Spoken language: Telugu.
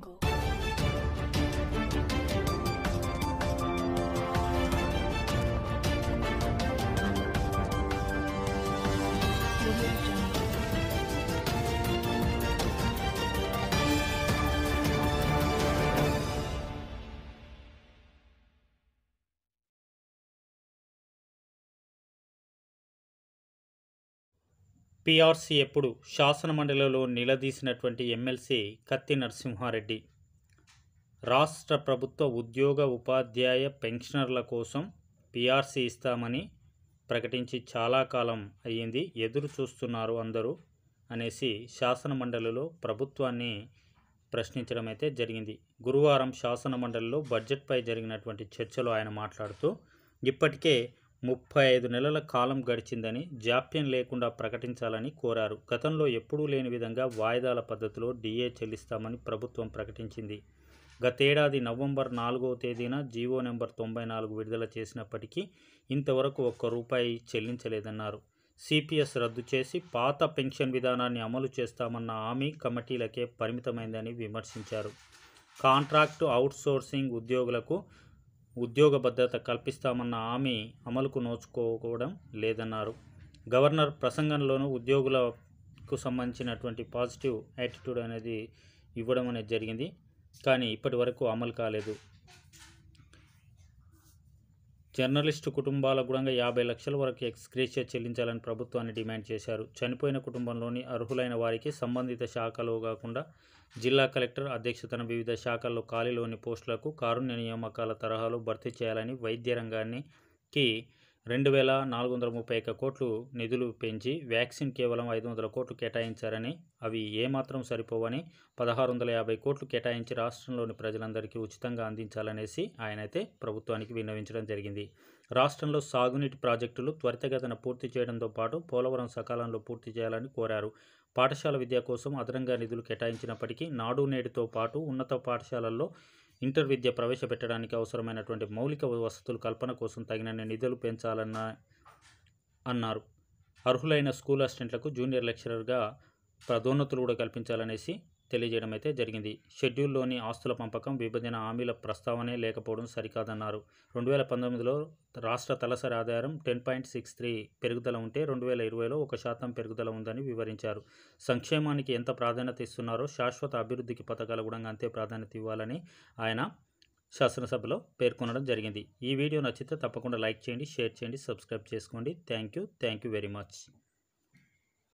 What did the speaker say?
go. పీఆర్సీ ఎప్పుడు శాసనమండలిలో నిలదీసినటువంటి ఎమ్మెల్సీ కత్తి నరసింహారెడ్డి రాష్ట్ర ప్రభుత్వ ఉద్యోగ ఉపాధ్యాయ పెన్షనర్ల కోసం పీఆర్సీ ఇస్తామని ప్రకటించి చాలా కాలం అయ్యింది ఎదురు చూస్తున్నారు అందరూ అనేసి శాసనమండలిలో ప్రభుత్వాన్ని ప్రశ్నించడం అయితే జరిగింది గురువారం శాసనమండలిలో బడ్జెట్పై జరిగినటువంటి చర్చలో ఆయన మాట్లాడుతూ ఇప్పటికే ముప్పై ఐదు నెలల కాలం గడిచిందని జాప్యం లేకుండా ప్రకటించాలని కోరారు గతంలో ఎప్పుడూ లేని విధంగా వాయిదాల పద్ధతిలో డిఏ చెల్లిస్తామని ప్రభుత్వం ప్రకటించింది గతేడాది నవంబర్ నాలుగవ తేదీన జీవో నెంబర్ తొంభై నాలుగు విడుదల చేసినప్పటికీ ఇంతవరకు ఒక్క రూపాయి చెల్లించలేదన్నారు సిపిఎస్ రద్దు చేసి పాత పెన్షన్ విధానాన్ని అమలు చేస్తామన్న హామీ కమిటీలకే పరిమితమైందని విమర్శించారు కాంట్రాక్టు అవుట్సోర్సింగ్ ఉద్యోగులకు ఉద్యోగ భద్రత కల్పిస్తామన్న హామీ అమలుకు నోచుకోవడం లేదన్నారు గవర్నర్ ప్రసంగంలోనూ ఉద్యోగులకు సంబంధించినటువంటి పాజిటివ్ యాటిట్యూడ్ అనేది ఇవ్వడం అనేది జరిగింది కానీ ఇప్పటి వరకు అమలు కాలేదు జర్నలిస్టు కుటుంబాల గుడంగా యాభై లక్షల వరకు ఎక్స్గ్రేషియా చెల్లించాలని ప్రభుత్వాన్ని డిమాండ్ చేశారు చనిపోయిన కుటుంబంలోని అర్హులైన వారికి సంబంధిత శాఖలో కాకుండా జిల్లా కలెక్టర్ అధ్యక్షతన వివిధ శాఖల్లో ఖాళీలోని పోస్టులకు కారుణ్య నియామకాల తరహాలో భర్తీ చేయాలని వైద్య రంగానికి రెండు వేల నాలుగు వందల ముప్పై ఒక్క కోట్లు నిధులు పెంచి వ్యాక్సిన్ కేవలం ఐదు వందల కోట్లు కేటాయించారని అవి ఏమాత్రం సరిపోవని పదహారు వందల యాభై కోట్లు కేటాయించి రాష్ట్రంలోని ప్రజలందరికీ ఉచితంగా అందించాలనేసి ఆయనైతే ప్రభుత్వానికి విన్నవించడం జరిగింది రాష్ట్రంలో సాగునీటి ప్రాజెక్టులు త్వరితగతిన పూర్తి చేయడంతో పాటు పోలవరం సకాలంలో పూర్తి చేయాలని కోరారు పాఠశాల విద్య కోసం అదనంగా నిధులు కేటాయించినప్పటికీ నాడు నేటితో పాటు ఉన్నత పాఠశాలల్లో ఇంటర్ విద్య ప్రవేశపెట్టడానికి అవసరమైనటువంటి మౌలిక వసతుల కల్పన కోసం తగినన్ని నిధులు పెంచాలన్న అన్నారు అర్హులైన స్కూల్ అసిస్టెంట్లకు జూనియర్ లెక్చరర్గా పదోన్నతులు కూడా కల్పించాలనేసి తెలియజేయడం అయితే జరిగింది షెడ్యూల్లోని ఆస్తుల పంపకం విభజన హామీల ప్రస్తావనే లేకపోవడం సరికాదన్నారు రెండు వేల పంతొమ్మిదిలో రాష్ట్ర తలసరి ఆధారం టెన్ పాయింట్ సిక్స్ త్రీ పెరుగుదల ఉంటే రెండు వేల ఇరవైలో ఒక శాతం పెరుగుదల ఉందని వివరించారు సంక్షేమానికి ఎంత ప్రాధాన్యత ఇస్తున్నారో శాశ్వత అభివృద్ధికి పథకాలు కూడా అంతే ప్రాధాన్యత ఇవ్వాలని ఆయన శాసనసభలో పేర్కొనడం జరిగింది ఈ వీడియో నచ్చితే తప్పకుండా లైక్ చేయండి షేర్ చేయండి సబ్స్క్రైబ్ చేసుకోండి thank you thank you very much